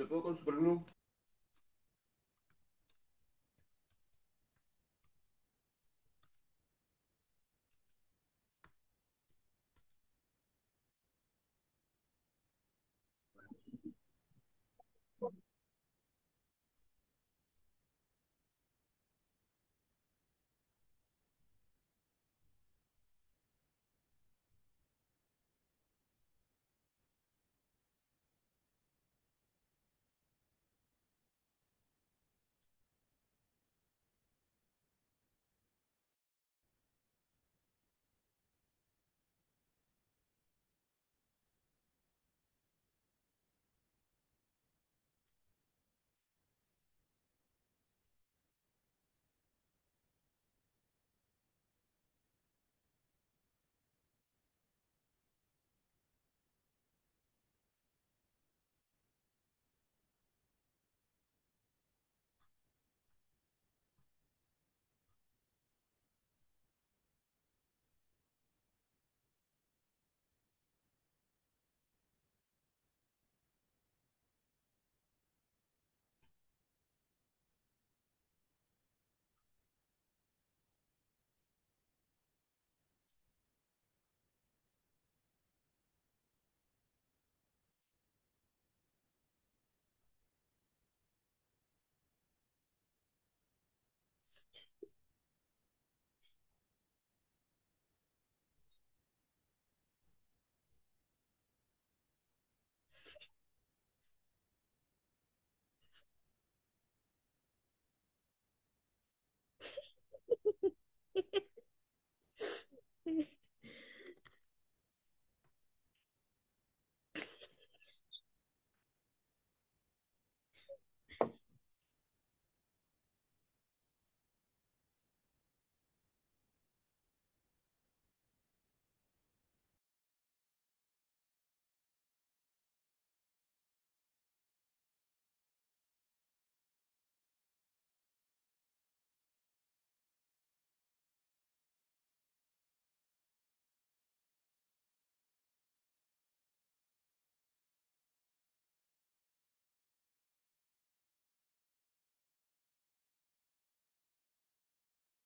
lo puedo con superglue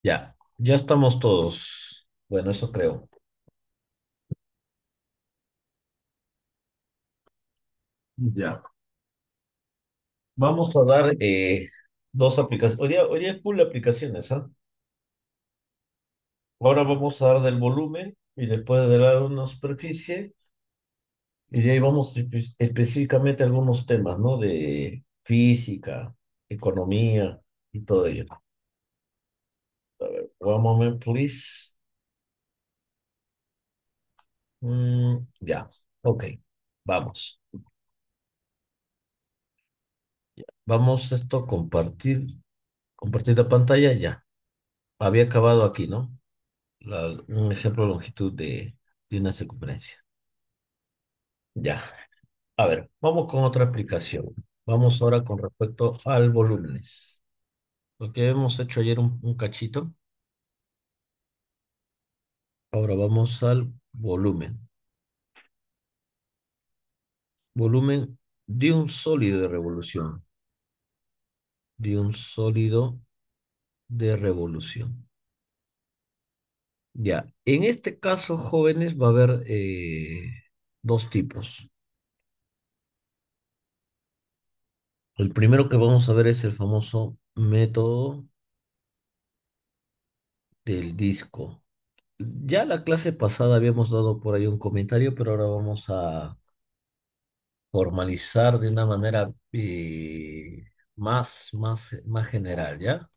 Ya, ya estamos todos. Bueno, eso creo. Ya. Vamos a dar eh, dos aplicaciones. Hoy día, es full aplicaciones, ¿ah? Ahora vamos a dar del volumen y después de dar una superficie. Y de ahí vamos específicamente a algunos temas, ¿no? De física, economía y todo ello. A ver, one moment, please. Mm, ya, ok, vamos. Vamos esto, compartir, compartir la pantalla, ya. Había acabado aquí, ¿no? un ejemplo de longitud de, de una circunferencia. Ya. A ver, vamos con otra aplicación. Vamos ahora con respecto al volúmenes. Lo que hemos hecho ayer un, cachito. Ahora vamos al volumen. Volumen de un sólido de revolución. De un sólido de revolución. Ya, en este caso, jóvenes, va a haber eh, dos tipos. El primero que vamos a ver es el famoso Método del disco. Ya la clase pasada habíamos dado por ahí un comentario, pero ahora vamos a formalizar de una manera eh, más, más, más general, ¿ya?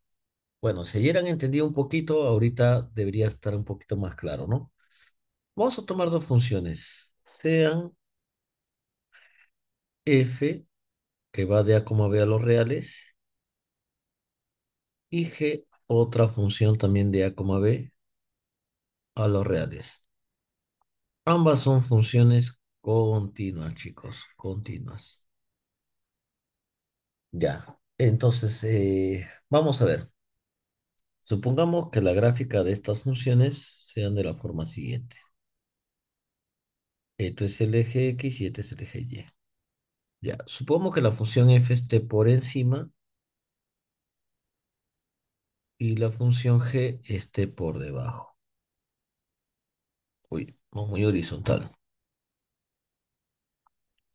Bueno, si ayer han entendido un poquito, ahorita debería estar un poquito más claro, ¿no? Vamos a tomar dos funciones. Sean f, que va de a como b a los reales, y g otra función también de a, b a los reales. Ambas son funciones continuas, chicos, continuas. Ya, entonces, eh, vamos a ver. Supongamos que la gráfica de estas funciones sean de la forma siguiente. Esto es el eje X y este es el eje Y. Ya, supongo que la función f esté por encima y la función g esté por debajo. Uy, muy horizontal.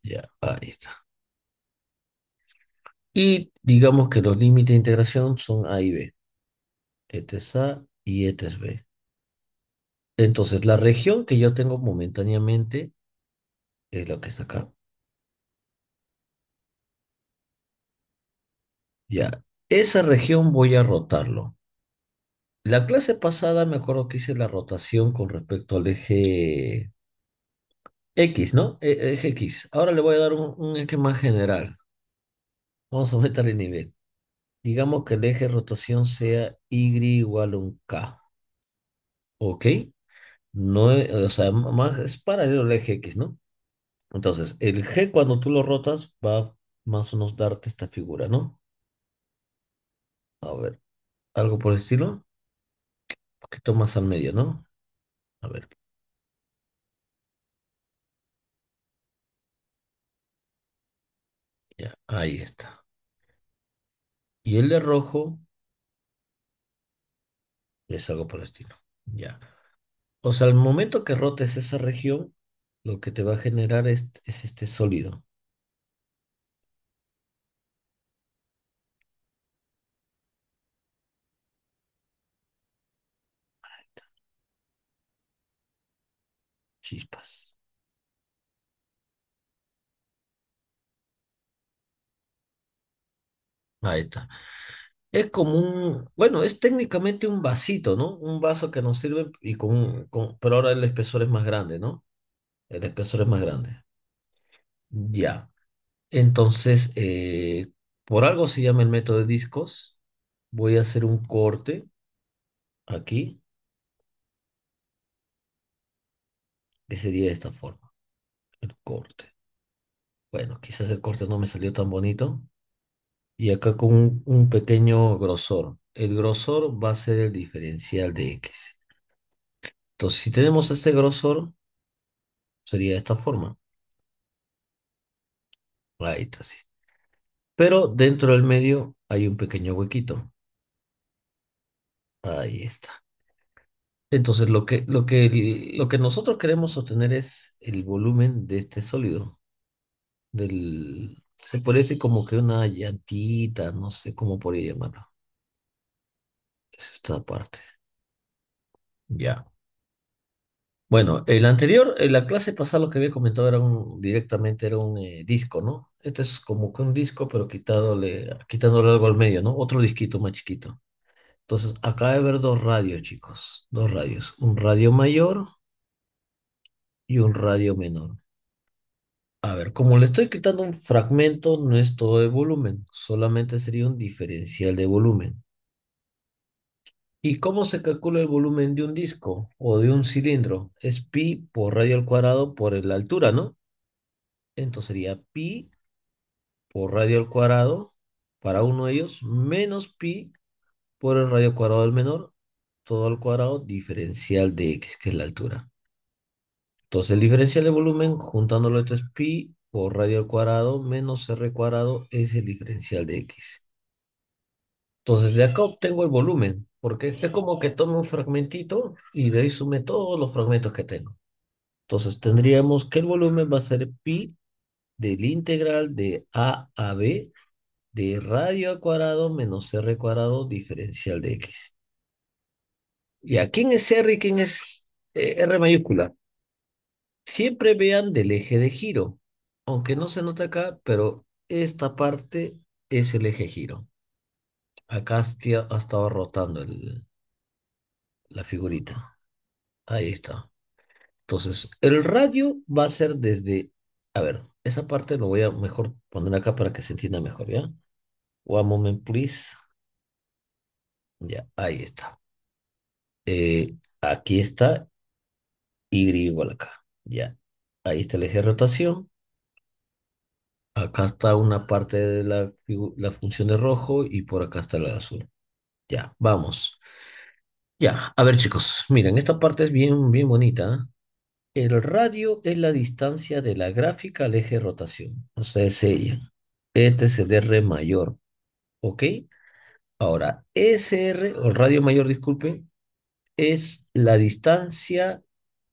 Ya, ahí está. Y digamos que los límites de integración son A y B. Este es A y este es B. Entonces, la región que yo tengo momentáneamente es lo que está acá. Ya, esa región voy a rotarlo. La clase pasada me acuerdo que hice la rotación con respecto al eje X, ¿no? E, eje X. Ahora le voy a dar un, eje más general. Vamos a aumentar el nivel. Digamos que el eje de rotación sea Y igual a un K. ¿Ok? No, e, o sea, es paralelo al eje X, ¿no? Entonces, el G cuando tú lo rotas va más o menos darte esta figura, ¿no? A ver, algo por el estilo. Un poquito más al medio, ¿no? A ver. Ya, ahí está. Y el de rojo es algo por el estilo. Ya. O sea, al momento que rotes esa región, lo que te va a generar es este sólido. Chispas. Ahí está. Es como un, bueno, es técnicamente un vasito, ¿no? Un vaso que nos sirve y con, pero ahora el espesor es más grande, ¿no? El espesor es más grande. Ya. Entonces, eh, por algo se llama el método de discos. Voy a hacer un corte aquí. sería de esta forma. El corte. Bueno, quizás el corte no me salió tan bonito. Y acá con un, pequeño grosor. El grosor va a ser el diferencial de X. Entonces, si tenemos este grosor, sería de esta forma. Ahí está así. Pero dentro del medio hay un pequeño huequito. Ahí está. Entonces, lo que, lo que, lo que nosotros queremos obtener es el volumen de este sólido, del, se parece como que una llantita, no sé cómo podría llamarlo. Es esta parte. Ya. Bueno, el anterior, en la clase pasada lo que había comentado era un, directamente era un eh, disco, ¿no? Este es como que un disco, pero quitándole, quitándole algo al medio, ¿no? Otro disquito más chiquito. Entonces, acá de ver dos radios, chicos. Dos radios. Un radio mayor y un radio menor. A ver, como le estoy quitando un fragmento, no es todo de volumen. Solamente sería un diferencial de volumen. ¿Y cómo se calcula el volumen de un disco o de un cilindro? Es pi por radio al cuadrado por la altura, ¿no? Entonces sería pi por radio al cuadrado para uno de ellos menos pi por el radio cuadrado del menor, todo al cuadrado diferencial de x, que es la altura. Entonces el diferencial de volumen, juntándolo esto es pi por radio al cuadrado menos r cuadrado es el diferencial de x. Entonces de acá obtengo el volumen, porque es como que tome un fragmentito y de ahí sume todos los fragmentos que tengo. Entonces tendríamos que el volumen va a ser pi del integral de a a b de radio al cuadrado menos r cuadrado diferencial de x. ¿Y a quién es r y quién es eh, r mayúscula? Siempre vean del eje de giro, aunque no se nota acá, pero esta parte es el eje giro. Acá este ha estado rotando la figurita. Ahí está. Entonces, el radio va a ser desde, a ver, esa parte lo voy a mejor poner acá para que se entienda mejor, ¿ya? One moment, please. Ya, ahí está. Eh, aquí está Y igual acá. Ya, ahí está el eje de rotación. Acá está una parte de la, la función de rojo y por acá está la de azul. Ya, vamos. Ya, a ver chicos, miren, esta parte es bien, bien bonita. ¿eh? El radio es la distancia de la gráfica al eje de rotación, o sea, es ella. Este es el R mayor. ¿Ok? Ahora, SR, o radio mayor, disculpen, es la distancia,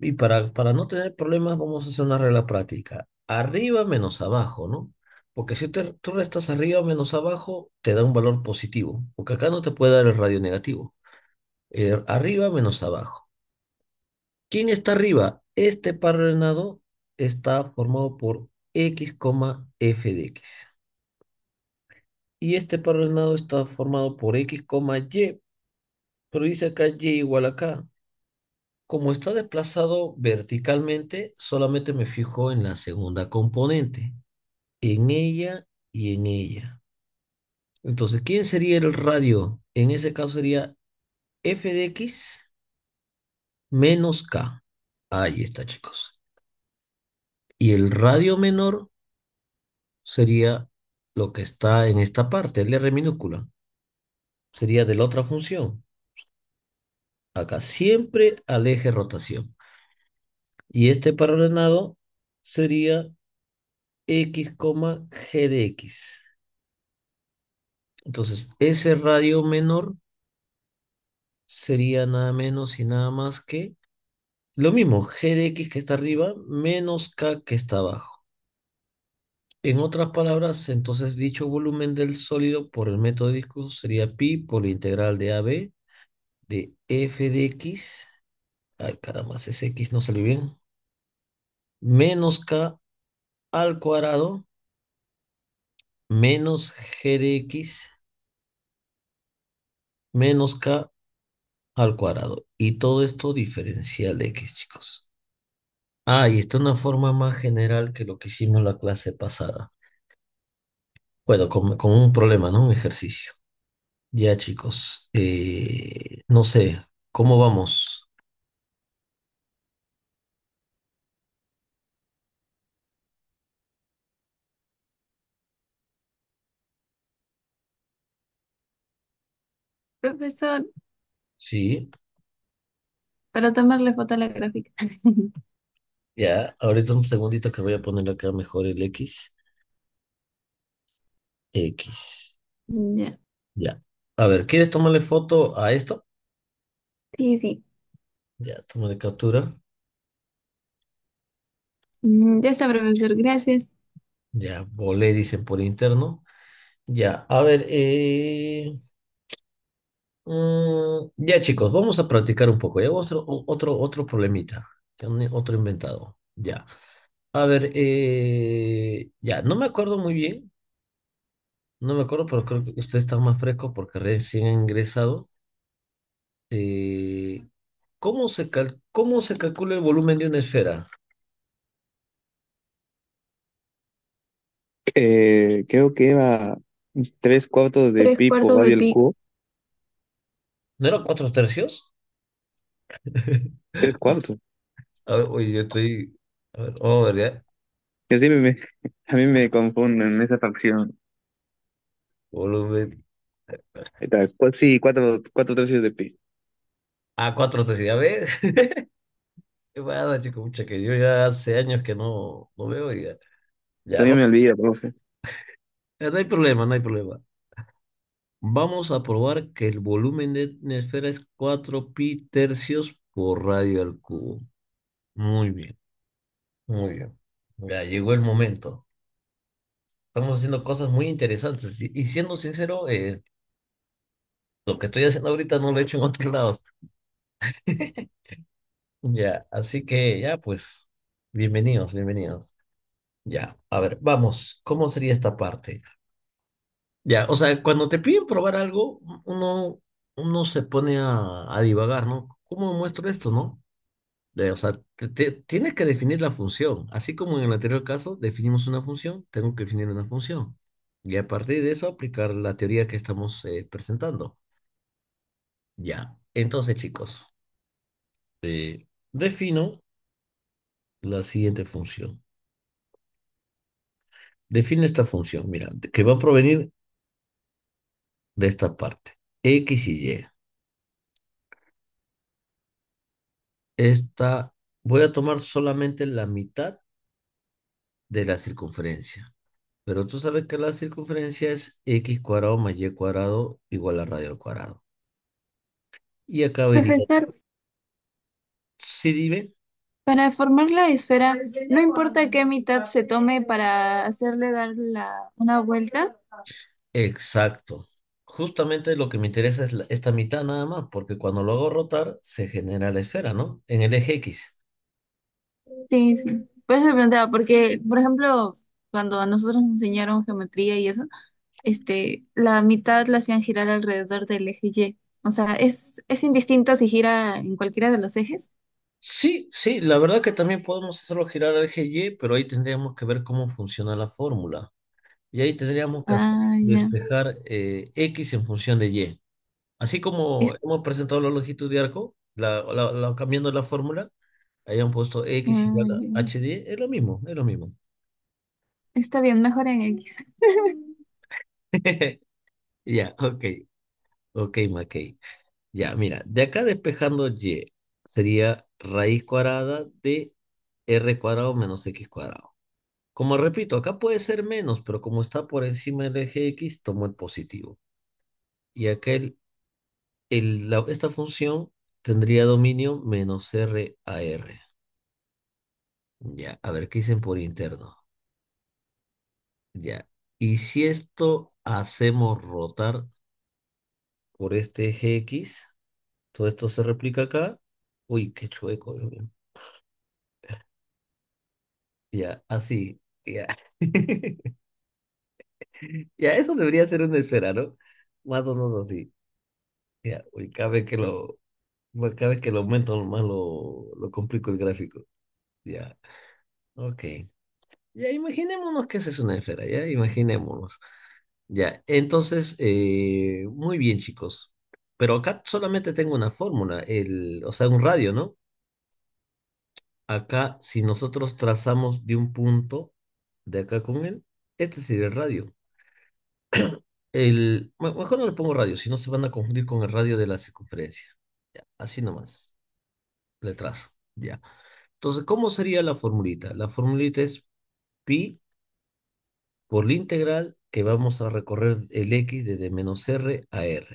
y para, para no tener problemas vamos a hacer una regla práctica. Arriba menos abajo, ¿no? Porque si tú restas arriba menos abajo, te da un valor positivo, porque acá no te puede dar el radio negativo. Eh, arriba menos abajo. ¿Quién está arriba? Este par ordenado está formado por x, f de x y este paralelado está formado por X, Y, pero dice acá Y igual a K. Como está desplazado verticalmente, solamente me fijo en la segunda componente, en ella y en ella. Entonces, ¿quién sería el radio? En ese caso sería f de x menos k. Ahí está, chicos. Y el radio menor sería lo que está en esta parte, el R minúscula. Sería de la otra función. Acá, siempre al eje rotación. Y este par ordenado sería x, g de x. Entonces, ese radio menor sería nada menos y nada más que lo mismo, g de x que está arriba menos k que está abajo. En otras palabras, entonces dicho volumen del sólido por el método disco sería pi por la integral de AB de f de x, ay caramba, ese x no salió bien, menos k al cuadrado menos g de x menos k al cuadrado. Y todo esto diferencial de x, chicos. Ah, y esto es una forma más general que lo que hicimos la clase pasada. Bueno, con, un problema, ¿no? Un ejercicio. Ya, chicos. Eh, no sé, ¿cómo vamos? Profesor, Sí. para tomarle foto a la gráfica. Ya, ahorita un segundito que voy a poner acá mejor el X. X. Ya. Ya. A ver, ¿quieres tomarle foto a esto? Sí, sí. Ya, toma de captura. Mm, ya está, profesor. Gracias. Ya, volé, dicen por interno. Ya, a ver, eh, mm, ya chicos, vamos a practicar un poco. Ya otro, otro, otro problemita otro inventado, ya. A ver, eh, ya, no me acuerdo muy bien, no me acuerdo, pero creo que ustedes están más frescos porque recién ha ingresado. Eh, ¿cómo se se calcula el volumen de una esfera? Eh, creo que era tres cuartos de pipo. pi ¿No eran cuatro tercios? Tres cuartos. A ver, oye, yo estoy. A ver, vamos a ver, ¿ya? me, a mí me confunden esa facción. Volumen. Ahí sí, cuatro, cuatro tercios de pi. Ah, cuatro tercios, ya ves. Qué chico, mucha que yo ya hace años que no, no veo ya. Ya, me olvido, olvida, profe. No hay problema, no hay problema. Vamos a probar que el volumen de una esfera es cuatro pi tercios por radio al cubo. Muy bien, muy bien. Ya llegó el momento. Estamos haciendo cosas muy interesantes. Y, siendo sincero, eh, lo que estoy haciendo ahorita no lo he hecho en otros lados. Ya, así que ya, pues, bienvenidos, bienvenidos. Ya, a ver, vamos, ¿cómo sería esta parte? Ya, o sea, cuando te piden probar algo, uno, uno se pone a, a divagar, ¿no? ¿Cómo muestro esto, no? O sea, tienes que definir la función. Así como en el anterior caso, definimos una función, tengo que definir una función. Y a partir de eso, aplicar la teoría que estamos eh, presentando. Ya. Entonces, chicos, eh, defino la siguiente función. Define esta función, mira, que va a provenir de esta parte, x y y. Esta, voy a tomar solamente la mitad de la circunferencia. Pero tú sabes que la circunferencia es x cuadrado más y cuadrado igual a radio al cuadrado. Y acá de Profesor, sí, dime, para formar la esfera, no importa qué mitad se tome para hacerle dar una vuelta. exacto. Justamente lo que me interesa es esta mitad nada más, porque cuando lo hago rotar, se genera la esfera, ¿no? En el eje X. Sí, sí. Pues, me planteaba, porque, por ejemplo, cuando a nosotros nos enseñaron geometría y eso, este, la mitad la hacían girar alrededor del eje Y. O sea, es, es indistinto si gira en cualquiera de los ejes. Sí, sí, la verdad que también podemos hacerlo girar al eje Y, pero ahí tendríamos que ver cómo funciona la fórmula. Y ahí tendríamos que ah, despejar eh, X en función de Y. Así como hemos presentado la longitud de arco, cambiando la fórmula, ahí han puesto X ah, igual a HD, es lo mismo, es lo mismo. Está bien, mejor en X. Ya, ok, ok, Mackey. Ya, mira, de acá despejando Y sería raíz cuadrada de R cuadrado menos X cuadrado. Como repito, acá puede ser menos, pero como está por encima del eje X, tomo el positivo. Y acá esta función tendría dominio menos R a R. Ya, a ver, ¿qué dicen por interno? Ya, y si esto hacemos rotar por este eje X, todo esto se replica acá. Uy, qué chueco, yo mío. Ya, así, ah, ya. Ya, eso debería ser una esfera, ¿no? Más o menos así. Ya, uy, cada vez que lo, cada vez que lo aumento más lo, lo complico el gráfico. Ya, ok. Ya, imaginémonos que esa es una esfera, ya, imaginémonos. Ya, entonces, eh, muy bien, chicos. Pero acá solamente tengo una fórmula, el, o sea, un radio, ¿no? acá, si nosotros trazamos de un punto de acá con él, este sería el radio. El, mejor no le pongo radio, si no se van a confundir con el radio de la circunferencia. Ya, así nomás. Le trazo. Ya. Entonces, ¿cómo sería la formulita? La formulita es pi por la integral que vamos a recorrer el x de menos r a r.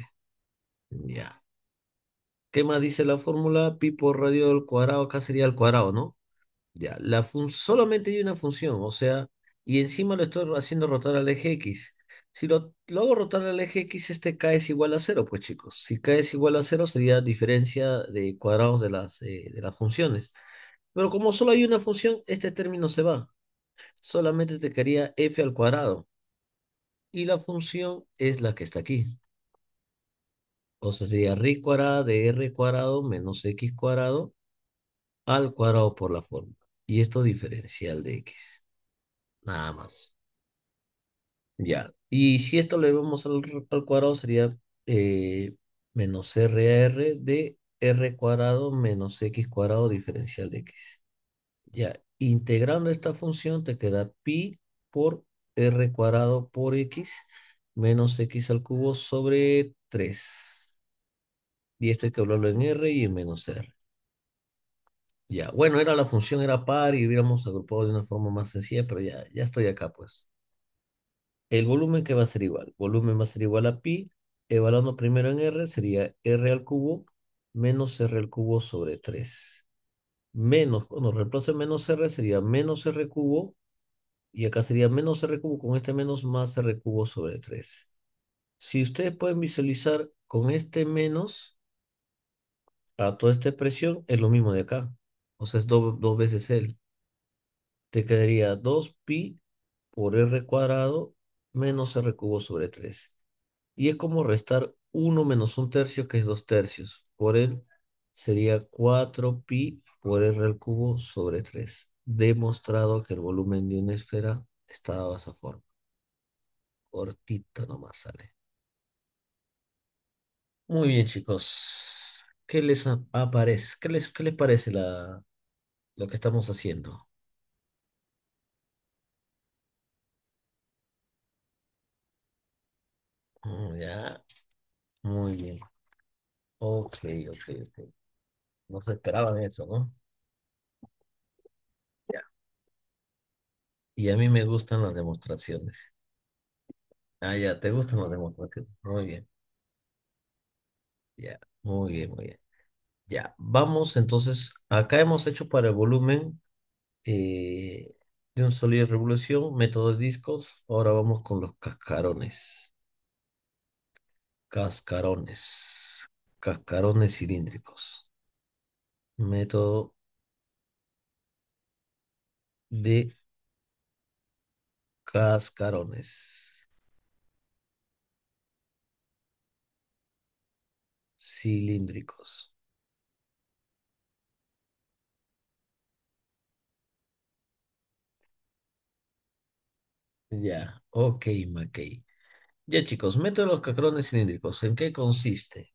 Ya. ¿Qué más dice la fórmula? Pi por radio al cuadrado, acá sería al cuadrado, ¿no? Ya, solamente hay una función, o sea, y encima lo estoy haciendo rotar al eje X. Si lo, hago rotar al eje X, este K es igual a cero, pues chicos. Si K es igual a cero, sería diferencia de cuadrados de las, eh, de las funciones. Pero como solo hay una función, este término se va. Solamente te quedaría f al cuadrado. Y la función es la que está aquí. Entonces sería R cuadrada de r cuadrado menos x cuadrado al cuadrado por la fórmula. Y esto diferencial de x. Nada más. Ya. Y si esto le vemos al, cuadrado sería eh, menos R de R cuadrado menos X cuadrado diferencial de X. Ya, integrando esta función te queda pi por R cuadrado por X menos X al cubo sobre 3. Y esto hay que hablarlo en R y en menos R. Ya, bueno, era la función, era par y hubiéramos agrupado de una forma más sencilla, pero ya, ya estoy acá, pues. El volumen que va a ser igual. Volumen va a ser igual a pi, evaluando primero en R, sería R al cubo menos R al cubo sobre 3. Menos, cuando reemplace menos R, sería menos R cubo, y acá sería menos R cubo con este menos más R cubo sobre 3. Si ustedes pueden visualizar con este menos, a toda esta expresión es lo mismo de acá. O sea, es dos veces L. Te quedaría 2pi por R cuadrado menos R cubo sobre 3. Y es como restar 1 menos 1 tercio, que es 2 tercios. Por él sería 4pi por R al cubo sobre 3. Demostrado que el volumen de una esfera está dado a esa forma. Cortito nomás sale. Muy bien, chicos. ¿Qué les aparece? ¿Qué les, parece lo que estamos haciendo? Mm, ya, muy bien. Ok, ok, ok. No se esperaban eso, ¿no? Ya. Y a mí me gustan las demostraciones. Ah, ya, ¿te gustan las demostraciones? Muy bien. Ya. Muy bien, muy bien. Ya, vamos entonces, acá hemos hecho para el volumen eh, de un sólido de revolución, método de discos, ahora vamos con los cascarones. Cascarones, cascarones cilíndricos. Método de cascarones. cilíndricos. Ya, ok, Mackey. Ya chicos, método de los cacrones cilíndricos, ¿en qué consiste?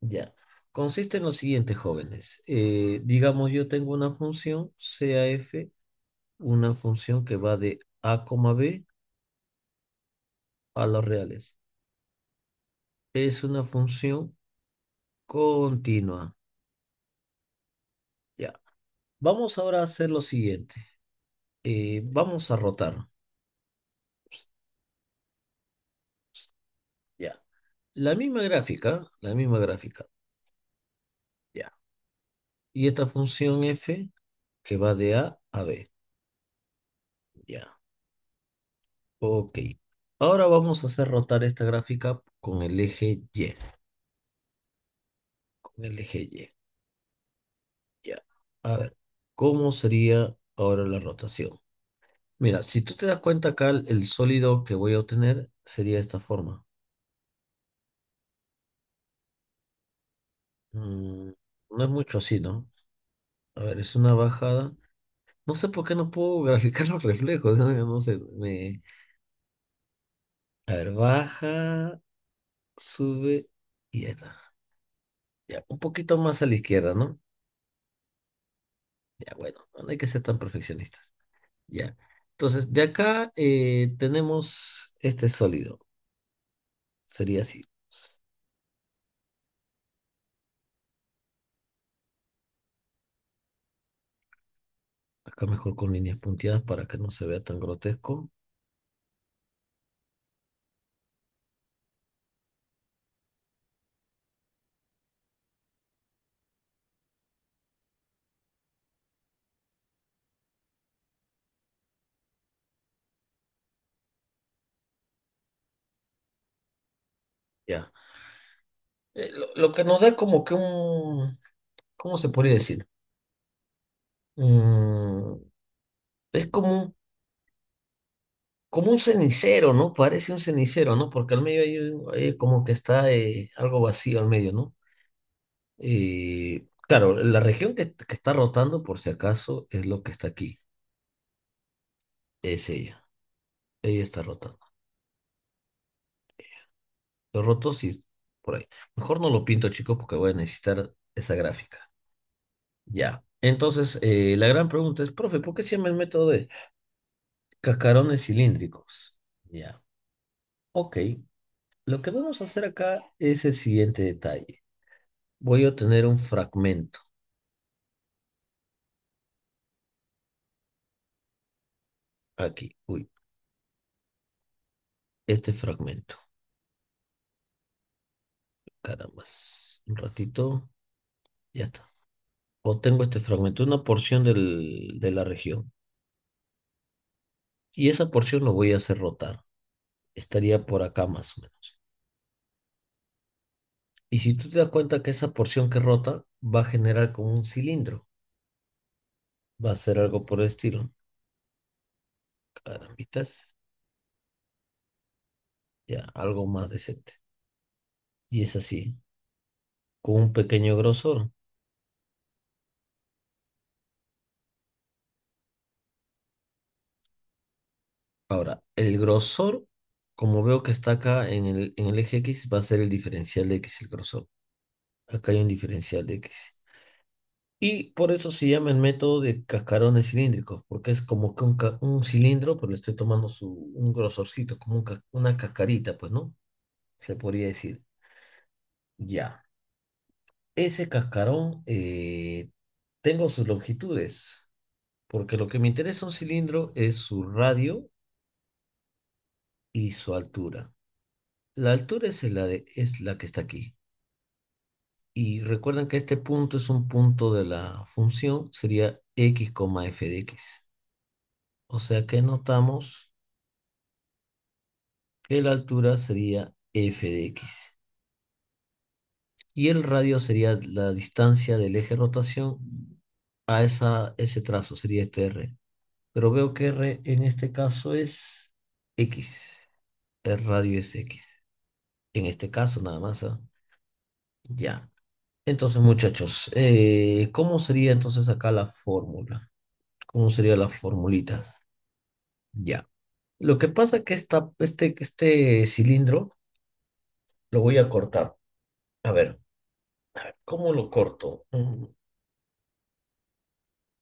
Ya, consiste en lo siguiente, jóvenes. Eh, digamos, yo tengo una función CAF, una función que va de A, B a los reales. Es una función continua. Ya. Vamos ahora a hacer lo siguiente. Eh, vamos a rotar. Ya. La misma gráfica, la misma gráfica. Ya. Y esta función f que va de A a B. Ya. Ok. Ahora vamos a hacer rotar esta gráfica con el eje Y el eje Y. Ya, a ver, ¿cómo sería ahora la rotación? Mira, si tú te das cuenta acá, el sólido que voy a obtener sería de esta forma. Mm, no es mucho así, ¿no? A ver, es una bajada. No sé por qué no puedo graficar los reflejos, no, sé, A ver, baja, sube y ya está. Ya, un poquito más a la izquierda, ¿no? Ya, bueno, no hay que ser tan perfeccionistas. Ya. Entonces, de acá eh, tenemos este sólido. Sería así. Acá mejor con líneas punteadas para que no se vea tan grotesco. Ya. Eh, lo, que nos da como que un, ¿cómo se podría decir? Mm, es como como un cenicero, ¿no? Parece un cenicero, ¿no? Porque al medio hay, como que está eh, algo vacío al medio, ¿no? Y eh, claro, la región que está rotando, por si acaso, es lo que está aquí, es ella. Ella está rotando. Lo rotos y por ahí. Mejor no lo pinto, chicos, porque voy a necesitar esa gráfica. Ya. Entonces, eh, la gran pregunta es, profe, ¿por qué llama el método de cascarones cilíndricos? Ya. Ok. Lo que vamos a hacer acá es el siguiente detalle. Voy a tener un fragmento. Aquí, uy. Este fragmento. Caramba, Un ratito. Ya está. O tengo este fragmento, una porción de la región. Y esa porción lo voy a hacer rotar. Estaría por acá más o menos. Y si tú te das cuenta que esa porción que rota va a generar como un cilindro. Va a ser algo por el estilo. Carambitas. Ya, algo más decente y es así, con un pequeño grosor. Ahora, el grosor, como veo que está acá en el, en el eje X, va a ser el diferencial de X, el grosor. Acá hay un diferencial de X. Y por eso se llama el método de cascarones cilíndricos, porque es como que un, cilindro, pero le estoy tomando su, un grosorcito, como una cascarita, pues, ¿no? Se podría decir. Ya. Ese cascarón eh, tengo sus longitudes, porque lo que me interesa un cilindro es su radio y su altura. La altura es la, de, es la que está aquí. Y recuerden que este punto es un punto de la función, sería x, f de x. O sea que notamos que la altura sería f de x y el radio sería la distancia del eje de rotación a esa, ese trazo, sería este R. Pero veo que R en este caso es X. El radio es X. En este caso nada más. ¿ah? Ya. Entonces muchachos, eh, ¿cómo sería entonces acá la fórmula? ¿Cómo sería la formulita? Ya. Lo que pasa es que este, este cilindro lo voy a cortar. A ver, ¿Cómo lo corto? Mm.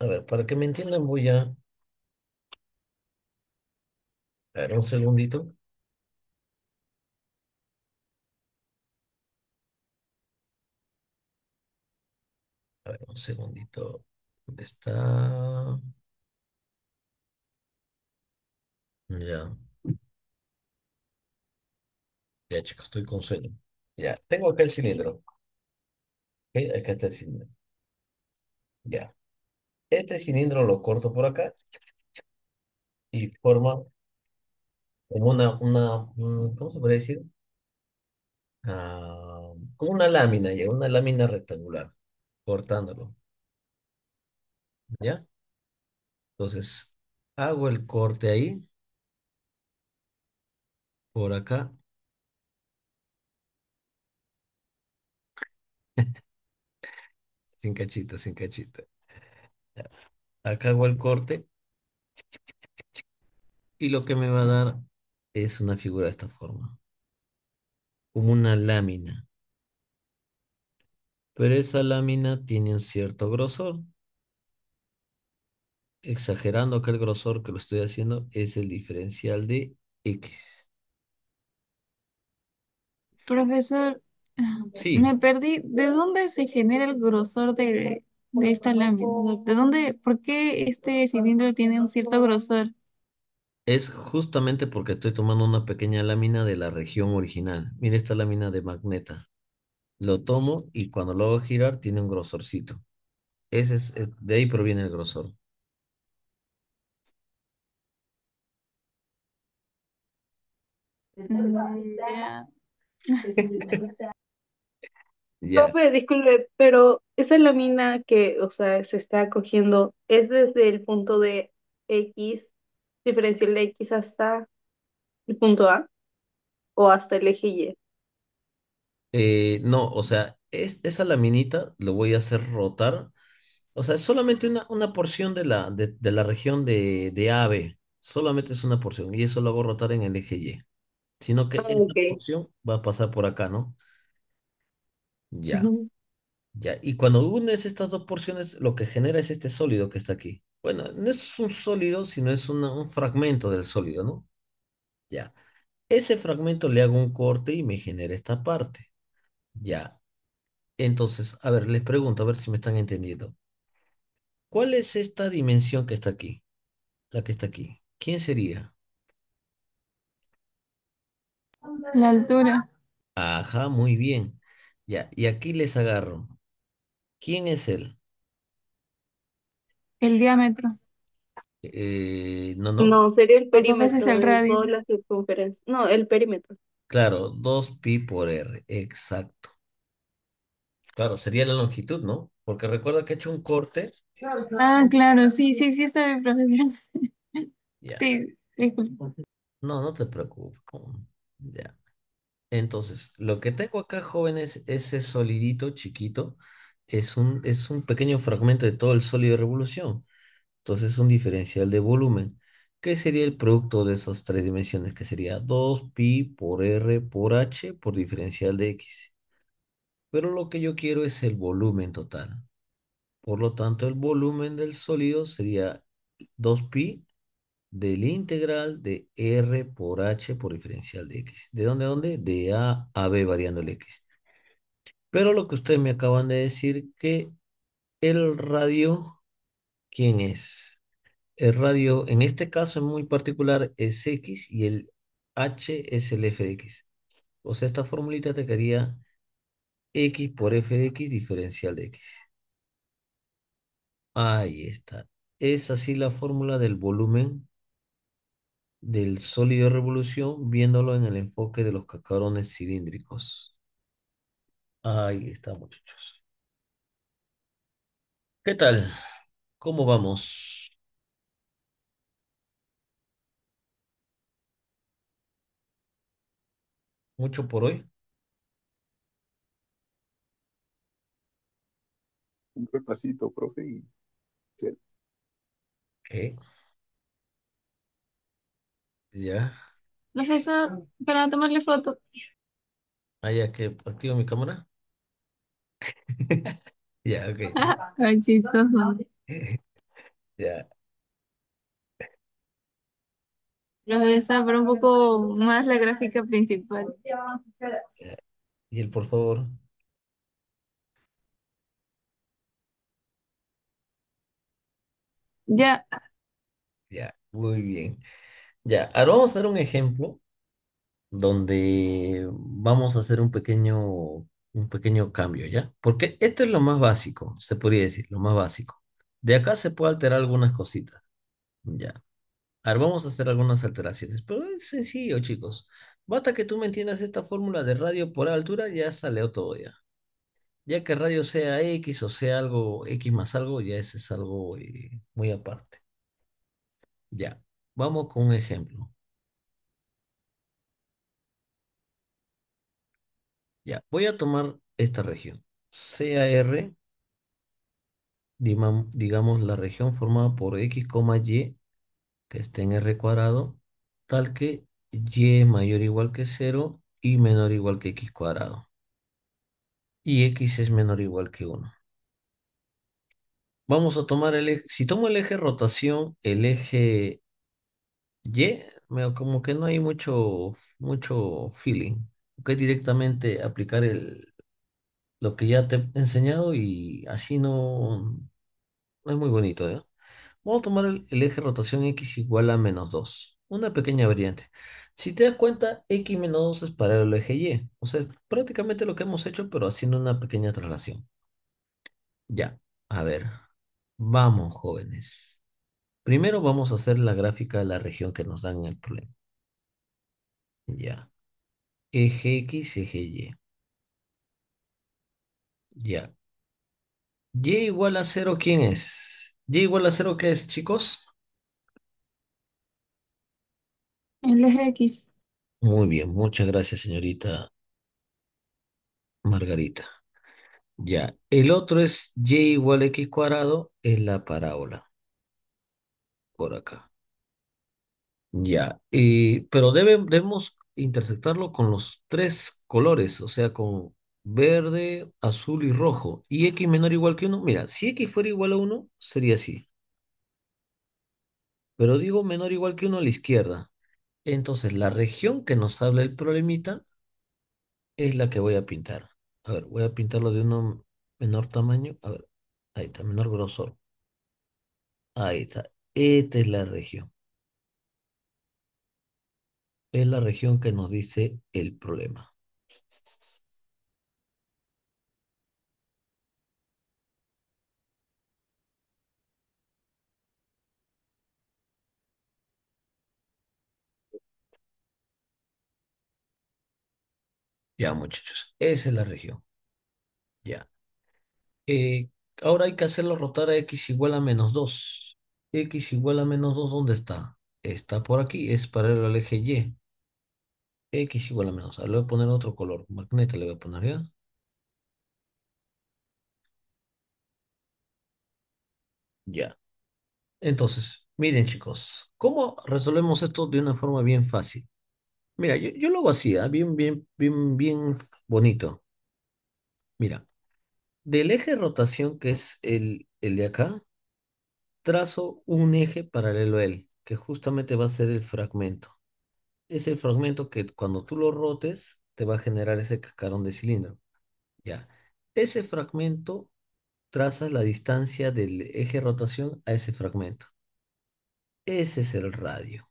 A ver, para que me entiendan voy a... A ver, un segundito. A ver, un segundito. ¿Dónde está? Ya. Ya, chicos, estoy con sueño. Ya, tengo acá el cilindro. ¿Okay? cilindro. Ya. Este cilindro lo corto por acá y forma como una, una, ¿cómo se puede decir? Ah, como una lámina, una lámina rectangular, cortándolo. ¿Ya? Entonces, hago el corte ahí, por acá. Sin cachito, sin cachito. Acá hago el corte. Y lo que me va a dar es una figura de esta forma. Como una lámina. Pero esa lámina tiene un cierto grosor. Exagerando que el grosor que lo estoy haciendo es el diferencial de X. Profesor, Sí. Me perdí. ¿De dónde se genera el grosor de, de esta lámina? ¿De dónde, por qué este cilindro tiene un cierto grosor? Es justamente porque estoy tomando una pequeña lámina de la región original. Mira esta lámina de magneta. Lo tomo y cuando lo hago girar tiene un grosorcito. Ese es, eh, de ahí proviene el grosor. No, pues, disculpe, pero esa lámina que, o sea, se está cogiendo es desde el punto de X, diferencial de X hasta el punto A o hasta el eje Y. Eh, no, o sea, esa laminita lo voy a hacer rotar. O sea, es solamente una, una porción de la, de, la región de, de A Solamente es una porción y eso lo hago rotar en el eje Y. Sino que ah, porción va a pasar por acá, ¿no? Ya, ya. Y cuando unes estas dos porciones, lo que genera es este sólido que está aquí. Bueno, no es un sólido, sino es un fragmento del sólido, ¿no? Ya. Ese fragmento le hago un corte y me genera esta parte. Ya. Entonces, a ver, les pregunto, a ver si me están entendiendo. ¿Cuál es esta dimensión que está aquí? La que está aquí. ¿Quién sería? La altura. Ajá, muy bien. Ya, y aquí les agarro. ¿Quién es él? El diámetro. Eh, no, no. No, sería el pues, perímetro, no el perímetro. Claro, 2pi por r. Exacto. Claro, sería la longitud, ¿no? Porque recuerda que he hecho un corte. Ah, claro, sí, sí, sí, está bien, profesor. Sí, No, no te preocupes. Ya. Entonces, lo que tengo acá, jóvenes, ese solidito chiquito es un, es un pequeño fragmento de todo el sólido de revolución. Entonces, es un diferencial de volumen. ¿Qué sería el producto de esas tres dimensiones? Que sería 2pi por r por h por diferencial de x. Pero lo que yo quiero es el volumen total. Por lo tanto, el volumen del sólido sería 2pi del integral de R por H por diferencial de X. ¿De dónde a dónde? De A a B variando el X. Pero lo que ustedes me acaban de decir que el radio, ¿quién es? El radio, en este caso en muy particular, es X y el H es el f de X. O sea, esta formulita te quedaría X por f de X diferencial de X. Ahí está. Es así la fórmula del volumen del sólido revolución viéndolo en el enfoque de los cacarones cilíndricos. Ahí estamos muchachos. ¿Qué tal? ¿Cómo vamos? ¿Mucho por hoy? Un repasito, profe. ¿Qué? Ya. para tomarle foto. Ah, ya, que activo mi cámara. Ya, ok. Ay, chistoso. Ya. Los un poco más la gráfica principal. Y él, por favor. Ya, Ya, muy bien. Ya, ahora vamos a hacer un ejemplo donde vamos a hacer un pequeño, un pequeño cambio, ¿ya? Porque esto es lo más básico, se podría decir, lo más básico. De acá se puede alterar algunas cositas, ¿ya? Ahora vamos a hacer algunas alteraciones, pero es sencillo, chicos. Basta que tú me entiendas esta fórmula de radio por altura, ya sale todo ya. Ya que radio sea X o sea algo, X más algo, ya ese es algo eh, muy aparte. Ya. Vamos con un ejemplo. Ya, voy a tomar esta región. CAR, digamos la región formada por X, Y, que esté en R cuadrado, tal que Y es mayor o igual que 0 y menor o igual que X cuadrado. Y X es menor o igual que 1. Vamos a tomar el eje, si tomo el eje rotación, el eje y como que no hay mucho, mucho feeling. Que directamente aplicar el, lo que ya te he enseñado y así no, no es muy bonito, ¿eh? Vamos a tomar el, eje rotación x igual a menos 2. Una pequeña variante. Si te das cuenta, x menos 2 es paralelo el eje y. O sea, prácticamente lo que hemos hecho, pero haciendo una pequeña traslación. Ya, a ver. Vamos, jóvenes. Primero vamos a hacer la gráfica de la región que nos dan en el problema. Ya. Eje X, eje Y. Ya. Y igual a cero, ¿quién es? Y igual a cero, ¿qué es, chicos? El eje X. Muy bien, muchas gracias, señorita Margarita. Ya, el otro es y igual a x cuadrado, es la parábola por acá. Ya, y, pero debemos interceptarlo con los tres colores, o sea, con verde, azul y rojo. ¿Y x menor o igual que 1? Mira, si x fuera igual a 1, sería así. Pero digo menor o igual que 1 a la izquierda. Entonces, la región que nos habla el problemita es la que voy a pintar. A ver, voy a pintarlo de uno menor tamaño. A ver, ahí está, menor grosor. Ahí está. Esta es la región. Es la región que nos dice el problema. Ya, muchachos, esa es la región. Ya. Eh, ahora hay que hacerlo rotar a x igual a menos dos. X igual a menos 2, ¿dónde está? Está por aquí, es paralelo el eje Y. X igual a menos. Le voy a poner otro color. Magneta le voy a poner ya. Ya. Entonces, miren chicos, ¿cómo resolvemos esto de una forma bien fácil? Mira, yo, lo hago así, ¿ah? bien, bien, bien, bien bonito. Mira, del eje de rotación que es el, el de acá, trazo un eje paralelo a él, que justamente va a ser el fragmento. Es el fragmento que cuando tú lo rotes, te va a generar ese cacarón de cilindro. Ya. Ese fragmento Traza la distancia del eje de rotación a ese fragmento. Ese es el radio.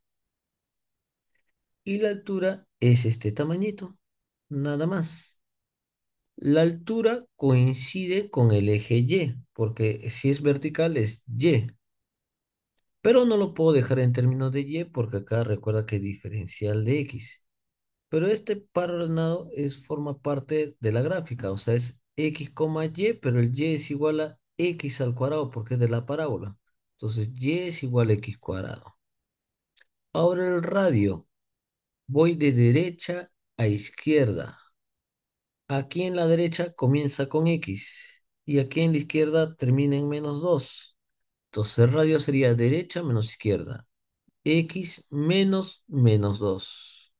Y la altura es este tamañito, nada más. La altura coincide con el eje Y, porque si es vertical es Y. Pero no lo puedo dejar en términos de y porque acá recuerda que es diferencial de x. Pero este par ordenado es, forma parte de la gráfica, o sea, es x, y, pero el y es igual a x al cuadrado porque es de la parábola. Entonces, y es igual a x cuadrado. Ahora el radio. Voy de derecha a izquierda. Aquí en la derecha comienza con x y aquí en la izquierda termina en menos 2. Entonces radio sería derecha menos izquierda. X menos menos 2.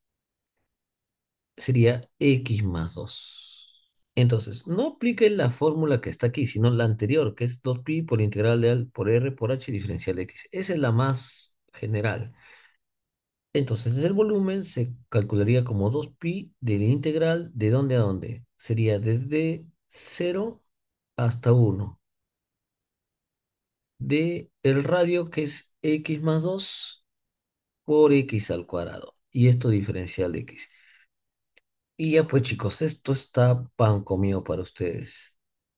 Sería X más 2. Entonces, no apliquen la fórmula que está aquí, sino la anterior, que es 2pi por integral de al por r por h diferencial de x. Esa es la más general. Entonces, el volumen se calcularía como 2pi del integral de dónde a dónde. Sería desde 0 hasta 1 de el radio que es x más 2 por x al cuadrado. Y esto diferencial de x. Y ya pues chicos, esto está pan comido para ustedes.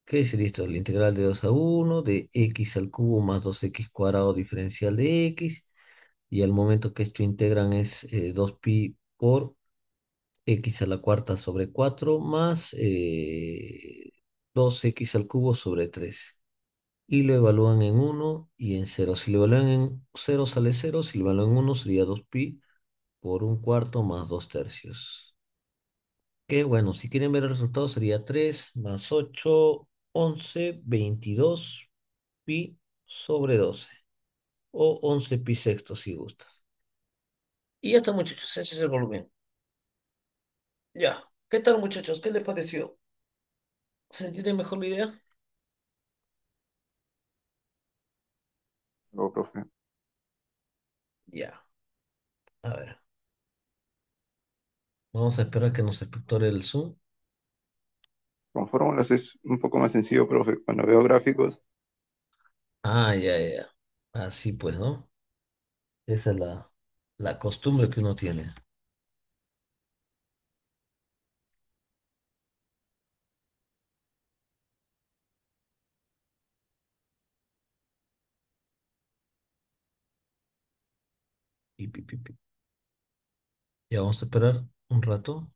¿Qué es esto? La integral de 2 a 1 de x al cubo más 2x cuadrado diferencial de x. Y al momento que esto integran es 2pi eh, por x a la cuarta sobre 4 más 2x eh, al cubo sobre 3 y lo evalúan en 1 y en 0. Si lo evalúan en 0 sale 0, si lo evalúan en 1 sería 2pi por 1 cuarto más 2 tercios. Que bueno, si quieren ver el resultado sería 3 más 8, 11, 22 pi sobre 12. O 11 pi sexto si gustas. Y ya está muchachos, ese es el volumen. Ya, ¿qué tal muchachos? ¿Qué les pareció? ¿Se entiende mejor la idea? Ya, a ver. Vamos a esperar que nos espectore el Zoom. Con fórmulas es un poco más sencillo, profe. Cuando veo gráficos, Ah, ya, ya. Así ah, pues, ¿no? Esa es la, la costumbre que uno tiene. Ya vamos a esperar un rato.